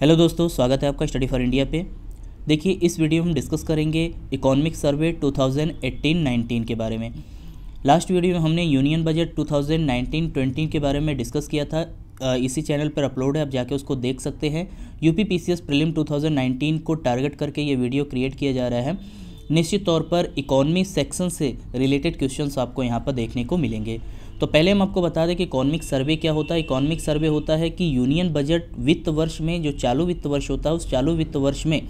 hello दोस्तों स्वागत है आपका स्टडी फॉर इंडिया पे देखिए इस वीडियो में हम डिस्कस करेंगे इकोनॉमिक सर्वे 2018-19 के बारे में लास्ट वीडियो में हमने यूनियन बजट 2019-20 के बारे में डिस्कस किया था इसी चैनल पर अपलोड है आप जाके उसको देख सकते हैं U P P C S prelim 2019 को टारगेट करके ये वीडियो क्रिएट किया जा रहा है निश्चित तौर पर इकोनॉमी सेक्शन से रिलेटेड क्वेश्चन आपको यहाँ पर देखने को मिलेंगे तो पहले हम आपको बता दें कि इकोनॉमिक सर्वे क्या होता है इकोनॉमिक सर्वे होता है कि यूनियन बजट वित्त वर्ष में जो चालू वित्त वर्ष होता है उस चालू वित्त वर्ष में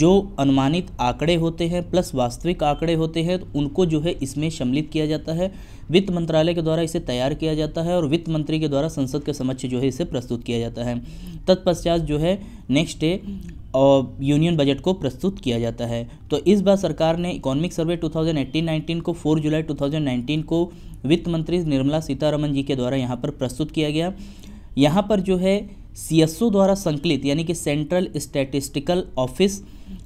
जो अनुमानित आंकड़े होते हैं प्लस वास्तविक आंकड़े होते हैं तो उनको जो है इसमें सम्मिलित किया जाता है वित्त मंत्रालय के द्वारा इसे तैयार किया जाता है और वित्त मंत्री के द्वारा संसद के समक्ष जो है इसे प्रस्तुत किया जाता है तत्पश्चात जो है नेक्स्ट डे और यूनियन बजट को प्रस्तुत किया जाता है तो इस बार सरकार ने इकोनॉमिक सर्वे 2018-19 को 4 जुलाई 2019 को वित्त मंत्री निर्मला सीतारमन जी के द्वारा यहाँ पर प्रस्तुत किया गया यहाँ पर जो है सी द्वारा संकलित यानी कि सेंट्रल स्टैटिस्टिकल ऑफिस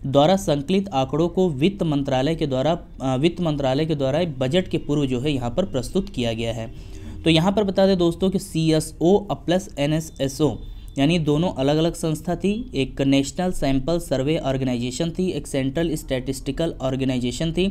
द्वारा संकलित आंकड़ों को वित्त मंत्रालय के द्वारा वित्त मंत्रालय के द्वारा बजट के पूर्व जो है यहाँ पर प्रस्तुत किया गया है तो यहाँ पर बता दें दोस्तों कि C S O plus N S S O यानी दोनों अलग अलग संस्था थी एक नेशनल सैंपल सर्वे ऑर्गेनाइजेशन थी एक सेंट्रल स्टैटिस्टिकल ऑर्गेनाइजेशन थी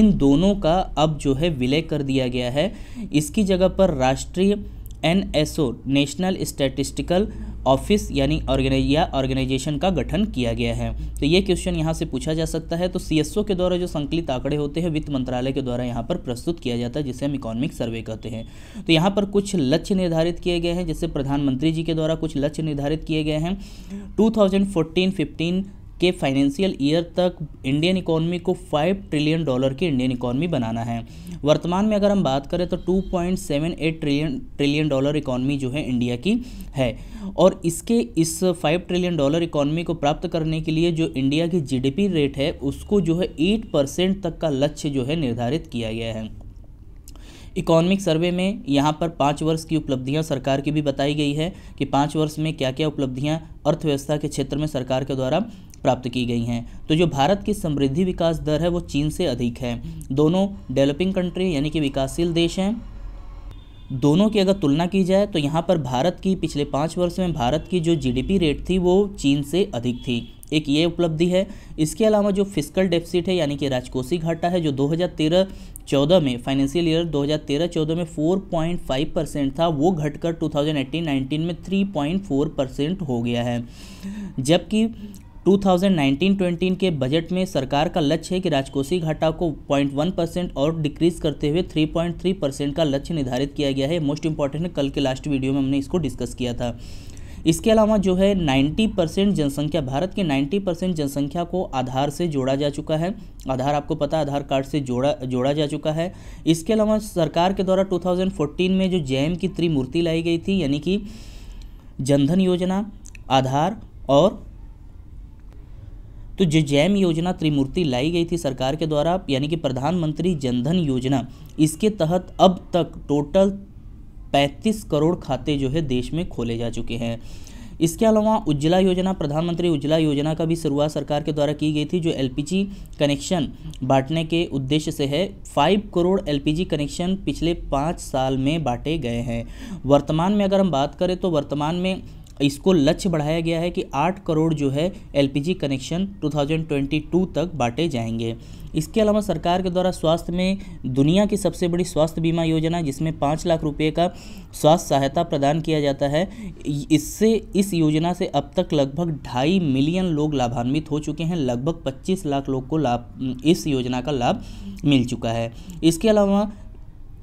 इन दोनों का अब जो है विलय कर दिया गया है इसकी जगह पर राष्ट्रीय एन नेशनल स्टैटिस्टिकल ऑफिस यानी ऑर्गेनाइज या ऑर्गेनाइजेशन का गठन किया गया है तो ये क्वेश्चन यहाँ से पूछा जा सकता है तो सी के द्वारा जो संकलित आंकड़े होते हैं वित्त मंत्रालय के द्वारा यहाँ पर प्रस्तुत किया जाता है जिसे हम इकोनॉमिक सर्वे कहते हैं तो यहाँ पर कुछ लक्ष्य निर्धारित किए गए हैं जैसे प्रधानमंत्री जी के द्वारा कुछ लक्ष्य निर्धारित किए गए हैं टू थाउजेंड के फाइनेंशियल ईयर तक इंडियन इकोनॉमी को फाइव ट्रिलियन डॉलर की इंडियन इकोनॉमी बनाना है वर्तमान में अगर हम बात करें तो 2.78 ट्रिलियन ट्रिलियन डॉलर इकोनॉमी जो है इंडिया की है और इसके इस फाइव ट्रिलियन डॉलर इकोनॉमी को प्राप्त करने के लिए जो इंडिया की जी रेट है उसको जो है एट परसेंट तक का लक्ष्य जो है निर्धारित किया गया है इकोनॉमिक सर्वे में यहाँ पर पाँच वर्ष की उपलब्धियाँ सरकार की भी बताई गई है कि पाँच वर्ष में क्या क्या उपलब्धियाँ अर्थव्यवस्था के क्षेत्र में सरकार के द्वारा प्राप्त की गई हैं तो जो भारत की समृद्धि विकास दर है वो चीन से अधिक है दोनों डेवलपिंग कंट्री यानी कि विकासशील देश हैं दोनों की अगर तुलना की जाए तो यहाँ पर भारत की पिछले पाँच वर्ष में भारत की जो जीडीपी रेट थी वो चीन से अधिक थी एक ये उपलब्धि है इसके अलावा जो फिजिकल डेफिसिट है यानी कि राजकोषीय घाटा है जो 2013-14 में फाइनेंशियल ईयर 2013-14 में 4.5 परसेंट था वो घटकर 2018-19 में 3.4 परसेंट हो गया है जबकि 2019-20 के बजट में सरकार का लक्ष्य है कि राजकोषीय घाटा को 0.1 परसेंट और डिक्रीज करते हुए 3.3 परसेंट का लक्ष्य निर्धारित किया गया है मोस्ट इंपॉर्टेंट है कल के लास्ट वीडियो में हमने इसको डिस्कस किया था इसके अलावा जो है 90 परसेंट जनसंख्या भारत के 90 परसेंट जनसंख्या को आधार से जोड़ा जा चुका है आधार आपको पता है आधार कार्ड से जोड़ा जोड़ा जा चुका है इसके अलावा सरकार के द्वारा 2014 में जो जैम की त्रिमूर्ति लाई गई थी यानी कि जनधन योजना आधार और तो जो जैम योजना त्रिमूर्ति लाई गई थी सरकार के द्वारा यानी कि प्रधानमंत्री जनधन योजना इसके तहत अब तक टोटल 35 करोड़ खाते जो है देश में खोले जा चुके हैं इसके अलावा उज्ज्वला योजना प्रधानमंत्री उज्ज्वला योजना का भी शुरुआत सरकार के द्वारा की गई थी जो एलपीजी कनेक्शन बांटने के उद्देश्य से है फाइव करोड़ एलपीजी कनेक्शन पिछले पाँच साल में बांटे गए हैं वर्तमान में अगर हम बात करें तो वर्तमान में इसको लक्ष्य बढ़ाया गया है कि आठ करोड़ जो है एलपीजी कनेक्शन 2022 तक बांटे जाएंगे इसके अलावा सरकार के द्वारा स्वास्थ्य में दुनिया की सबसे बड़ी स्वास्थ्य बीमा योजना जिसमें पाँच लाख रुपए का स्वास्थ्य सहायता प्रदान किया जाता है इससे इस योजना से अब तक लगभग ढाई मिलियन लोग लाभान्वित हो चुके हैं लगभग 25 लाख लोग को लाभ इस योजना का लाभ मिल चुका है इसके अलावा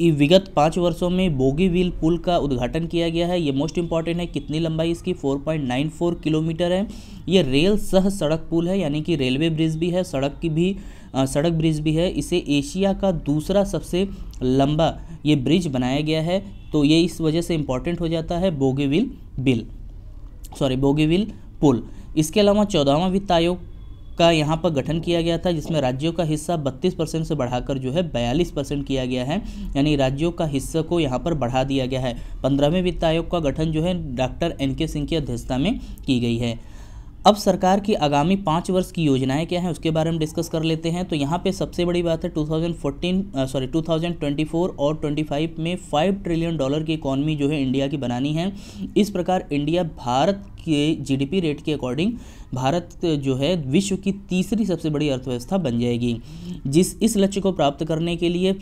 विगत पाँच वर्षों में बोगीविल पुल का उद्घाटन किया गया है ये मोस्ट इंपॉर्टेंट है कितनी लंबाई इसकी 4.94 किलोमीटर है ये रेल सह सड़क पुल है यानी कि रेलवे ब्रिज भी है सड़क की भी आ, सड़क ब्रिज भी है इसे एशिया का दूसरा सबसे लंबा ये ब्रिज बनाया गया है तो ये इस वजह से इम्पॉर्टेंट हो जाता है बोगीविल बिल सॉरी बोगीविल पुल इसके अलावा चौदहवा वित्त आयोग का यहाँ पर गठन किया गया था जिसमें राज्यों का हिस्सा 32 परसेंट से बढ़ाकर जो है 42 परसेंट किया गया है यानी राज्यों का हिस्सा को यहाँ पर बढ़ा दिया गया है पंद्रहवें वित्त आयोग का गठन जो है डॉक्टर एन के सिंह की अध्यक्षता में की गई है अब सरकार की आगामी पाँच वर्ष की योजनाएं क्या हैं उसके बारे में डिस्कस कर लेते हैं तो यहाँ पे सबसे बड़ी बात है 2014 सॉरी 2024 और 25 में 5 ट्रिलियन डॉलर की इकॉनमी जो है इंडिया की बनानी है इस प्रकार इंडिया भारत के जीडीपी रेट के अकॉर्डिंग भारत जो है विश्व की तीसरी सबसे बड़ी अर्थव्यवस्था बन जाएगी जिस इस लक्ष्य को प्राप्त करने के लिए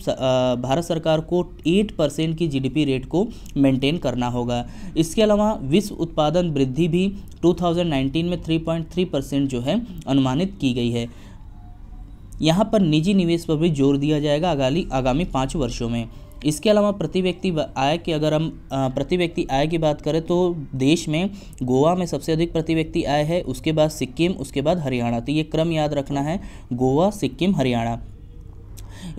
भारत सरकार को 8 परसेंट की जीडीपी रेट को मेंटेन करना होगा इसके अलावा विश्व उत्पादन वृद्धि भी 2019 में 3.3 परसेंट जो है अनुमानित की गई है यहाँ पर निजी निवेश पर भी जोर दिया जाएगा आगामी आगामी पाँच वर्षों में इसके अलावा प्रति व्यक्ति आय की अगर हम प्रति व्यक्ति आय की बात करें तो देश में गोवा में सबसे अधिक प्रति व्यक्ति आय है उसके बाद सिक्किम उसके बाद हरियाणा तो ये क्रम याद रखना है गोवा सिक्किम हरियाणा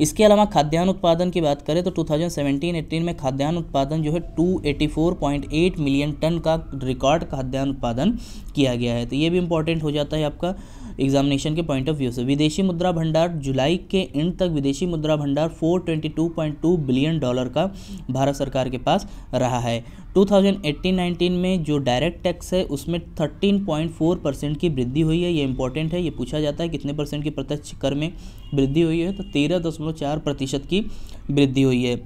इसके अलावा खाद्यान्न उत्पादन की बात करें तो 2017-18 में खाद्यान्न उत्पादन जो है 284.8 मिलियन टन का रिकॉर्ड खाद्यान्न उत्पादन किया गया है तो ये भी इंपॉर्टेंट हो जाता है आपका एग्जामिनेशन के पॉइंट ऑफ व्यू से विदेशी मुद्रा भंडार जुलाई के एंड तक विदेशी मुद्रा भंडार 422.2 बिलियन डॉलर का भारत सरकार के पास रहा है 2018-19 में जो डायरेक्ट टैक्स है उसमें 13.4 परसेंट की वृद्धि हुई है ये इंपॉर्टेंट है ये पूछा जाता है कितने परसेंट की प्रत्यक्ष कर में वृद्धि हुई है तो 13.4 प्रतिशत की वृद्धि हुई है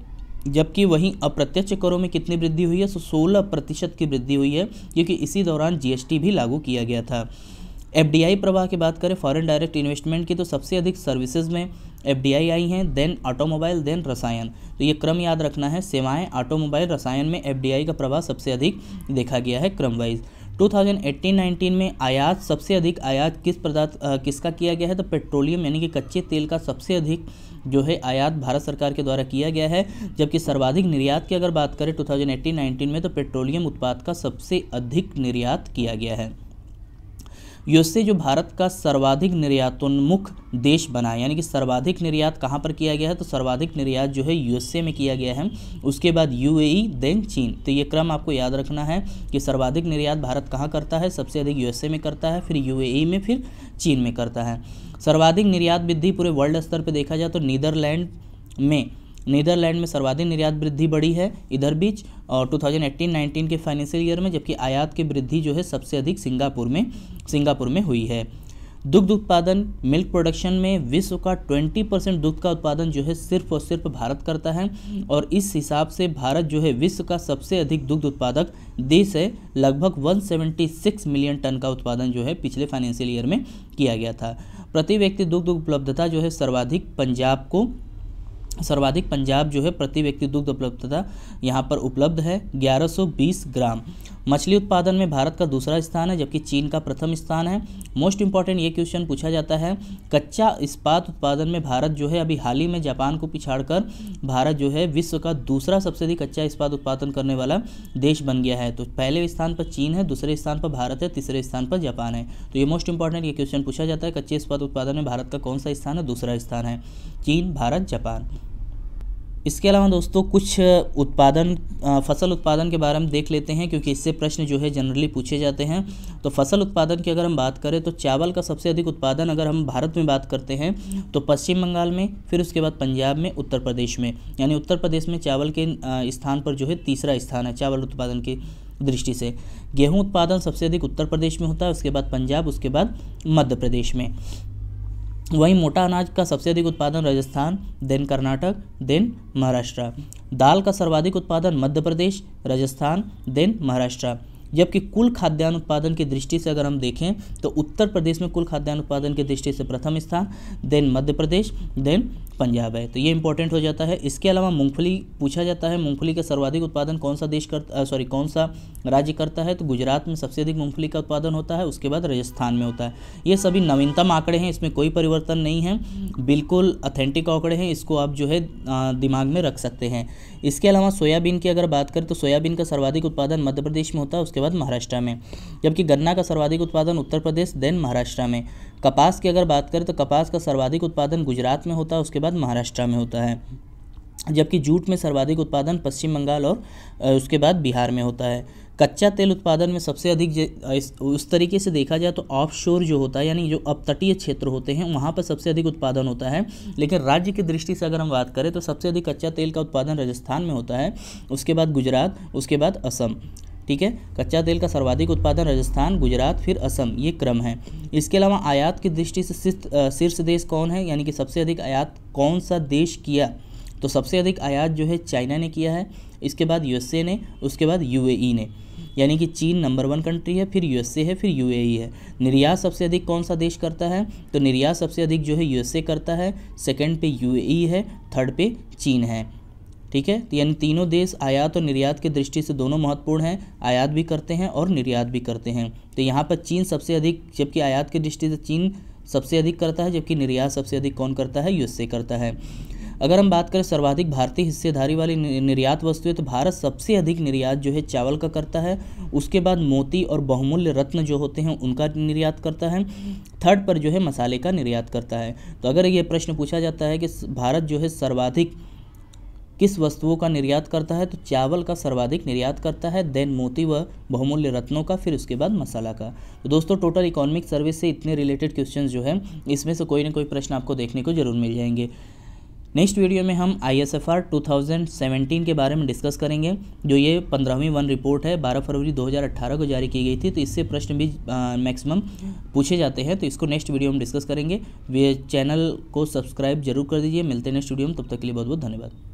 जबकि वहीं अप्रत्यक्ष करों में कितनी वृद्धि हुई है सो तो सोलह प्रतिशत की वृद्धि हुई है क्योंकि इसी दौरान जीएसटी भी लागू किया गया था एफडीआई प्रवाह की बात करें फॉरेन डायरेक्ट इन्वेस्टमेंट की तो सबसे अधिक सर्विसेज में एफडीआई आई हैं देन ऑटोमोबाइल देन रसायन तो ये क्रम याद रखना है सेवाएं ऑटोमोबाइल रसायन में एफडीआई का प्रवाह सबसे अधिक देखा गया है क्रम वाइज 2018-19 में आयात सबसे अधिक आयात किस पदार्थ किसका किया गया है तो पेट्रोलियम यानी कि कच्चे तेल का सबसे अधिक जो है आयात भारत सरकार के द्वारा किया गया है जबकि सर्वाधिक निर्यात की अगर बात करें 2018-19 में तो पेट्रोलियम उत्पाद का सबसे अधिक निर्यात किया गया है यूएसए जो भारत का सर्वाधिक निर्यातोन्मुख देश बना है यानी कि सर्वाधिक निर्यात कहाँ पर किया गया है तो सर्वाधिक निर्यात जो है यूएसए में किया गया है उसके बाद यूएई देन e, चीन तो ये क्रम आपको याद रखना है कि सर्वाधिक निर्यात भारत कहाँ करता है सबसे अधिक यूएसए में करता है फिर यूएई e में फिर चीन में करता है सर्वाधिक निर्यात वृद्धि पूरे वर्ल्ड स्तर पर देखा जाए तो नीदरलैंड में नीदरलैंड में सर्वाधिक निर्यात वृद्धि बढ़ी है इधर बीच और 2018-19 के फाइनेंशियल ईयर में जबकि आयात की वृद्धि जो है सबसे अधिक सिंगापुर में सिंगापुर में हुई है दुग्ध उत्पादन मिल्क प्रोडक्शन में विश्व का 20 परसेंट दुग्ध का उत्पादन जो है सिर्फ और सिर्फ भारत करता है और इस हिसाब से भारत जो है विश्व का सबसे अधिक दुग्ध उत्पादक देश है लगभग 176 मिलियन टन का उत्पादन जो है पिछले फाइनेंशियल ईयर में किया गया था प्रति व्यक्ति दुग्ध उपलब्धता जो है सर्वाधिक पंजाब को सर्वाधिक पंजाब जो है प्रति व्यक्ति दुग्ध उपलब्धता यहाँ पर उपलब्ध है ग्यारह सौ बीस ग्राम मछली उत्पादन में भारत का दूसरा स्थान है जबकि चीन का प्रथम स्थान है मोस्ट इंपॉर्टेंट ये क्वेश्चन पूछा जाता है कच्चा इस्पात उत्पादन में भारत जो है अभी हाल ही में जापान को पिछाड़कर भारत जो है विश्व का दूसरा सबसे अधिक कच्चा इस्पात उत्पादन करने वाला देश बन गया है तो पहले स्थान पर चीन है दूसरे स्थान पर भारत है तीसरे स्थान पर जापान है तो ये मोस्ट इंपॉर्टेंट ये क्वेश्चन पूछा जाता है कच्चे इस्पात उत्पादन में भारत का कौन सा स्थान है दूसरा स्थान है चीन भारत जापान इसके अलावा दोस्तों कुछ उत्पादन फसल उत्पादन के बारे में देख लेते हैं क्योंकि इससे प्रश्न जो है जनरली पूछे जाते हैं तो फसल उत्पादन की अगर हम बात करें तो चावल का सबसे अधिक उत्पादन अगर हम भारत में बात करते हैं तो पश्चिम बंगाल में फिर उसके बाद पंजाब में उत्तर प्रदेश में यानी उत्तर प्रदेश में चावल के स्थान पर जो है तीसरा स्थान है चावल उत्पादन की दृष्टि से गेहूँ उत्पादन सबसे अधिक उत्तर प्रदेश में होता है उसके बाद पंजाब उसके बाद मध्य प्रदेश में वहीं मोटा अनाज का सबसे अधिक उत्पादन राजस्थान देन कर्नाटक देन महाराष्ट्र दाल का सर्वाधिक उत्पादन मध्य प्रदेश राजस्थान देन महाराष्ट्र जबकि कुल खाद्यान्न उत्पादन की दृष्टि से अगर हम देखें तो उत्तर प्रदेश में कुल खाद्यान्न उत्पादन की दृष्टि से प्रथम स्थान देन मध्य प्रदेश देन पंजाब है तो ये इंपॉर्टेंट हो जाता है इसके अलावा मूंगफली पूछा जाता है मूंगफली का सर्वाधिक उत्पादन कौन सा देश करता सॉरी कौन सा राज्य करता है तो गुजरात में सबसे अधिक मूंगफली का उत्पादन होता है उसके बाद राजस्थान में होता है ये सभी नवीनतम आंकड़े हैं इसमें कोई परिवर्तन नहीं है बिल्कुल अथेंटिक आंकड़े हैं इसको आप जो है दिमाग में रख सकते हैं इसके अलावा सोयाबीन की अगर बात करें तो सोयाबीन का सर्वाधिक उत्पादन मध्य प्रदेश में होता है उसके बाद महाराष्ट्र में जबकि गन्ना का सर्वाधिक उत्पादन उत्तर प्रदेश देन महाराष्ट्र में कपास की अगर बात करें तो कपास का सर्वाधिक उत्पादन गुजरात में होता है उसके बाद बाद महाराष्ट्र में होता है जबकि जूट में सर्वाधिक उत्पादन पश्चिम बंगाल और उसके बाद बिहार में होता है कच्चा तेल उत्पादन में सबसे अधिक उस तरीके से देखा जाए तो ऑफशोर जो होता है यानी जो अपतटीय क्षेत्र होते हैं वहाँ पर सबसे अधिक उत्पादन होता है लेकिन राज्य की दृष्टि से अगर हम बात करें तो सबसे अधिक कच्चा तेल का उत्पादन राजस्थान में होता है उसके बाद गुजरात उसके बाद असम ठीक है कच्चा तेल का सर्वाधिक उत्पादन राजस्थान गुजरात फिर असम ये क्रम है इसके अलावा आयात की दृष्टि से शीर्ष देश कौन है यानी कि सबसे अधिक आयात कौन सा देश किया तो सबसे अधिक आयात जो है चाइना ने किया है इसके बाद यूएसए ने उसके बाद यूएई ने यानी कि चीन नंबर वन कंट्री है फिर यूएसए है फिर यूएई है निर्यात सबसे अधिक कौन सा देश करता है तो निर्यात सबसे अधिक जो है यूएसए करता है सेकंड पे यूएई है थर्ड पे चीन है ठीक है तो यानी तीनों देश आयात और निर्यात की दृष्टि से दोनों महत्वपूर्ण हैं आयात भी करते हैं और निर्यात भी करते हैं तो यहाँ पर चीन सबसे अधिक जबकि आयात की दृष्टि से चीन सबसे अधिक करता है जबकि निर्यात सबसे अधिक कौन करता है यूएसए करता है अगर हम बात करें सर्वाधिक भारतीय हिस्सेदारी वाली निर्यात वस्तुएं तो भारत सबसे अधिक निर्यात जो है चावल का करता है उसके बाद मोती और बहुमूल्य रत्न जो होते हैं उनका निर्यात करता है थर्ड पर जो है मसाले का निर्यात करता है तो अगर ये प्रश्न पूछा जाता है कि भारत जो है सर्वाधिक किस वस्तुओं का निर्यात करता है तो चावल का सर्वाधिक निर्यात करता है देन मोती व बहुमूल्य रत्नों का फिर उसके बाद मसाला का तो दोस्तों टोटल इकोनॉमिक सर्विस से इतने रिलेटेड क्वेश्चन जो है इसमें से कोई ना कोई प्रश्न आपको देखने को जरूर मिल जाएंगे नेक्स्ट वीडियो में हम I S F R two thousand seventeen के बारे में डिस्कस करेंगे जो ये पंद्रहवीं वन रिपोर्ट है बारह फरवरी दो हज़ार अट्ठारह को जारी की गई थी तो इससे प्रश्न भी मैक्सिमम पूछे जाते हैं तो इसको नेक्स्ट वीडियो में डिस्कस करेंगे वे चैनल को सब्सक्राइब जरूर कर दीजिए मिलते हैं नेक्स्ट वीडियो में तब तक के लिए बहुत बहुत धन्यवाद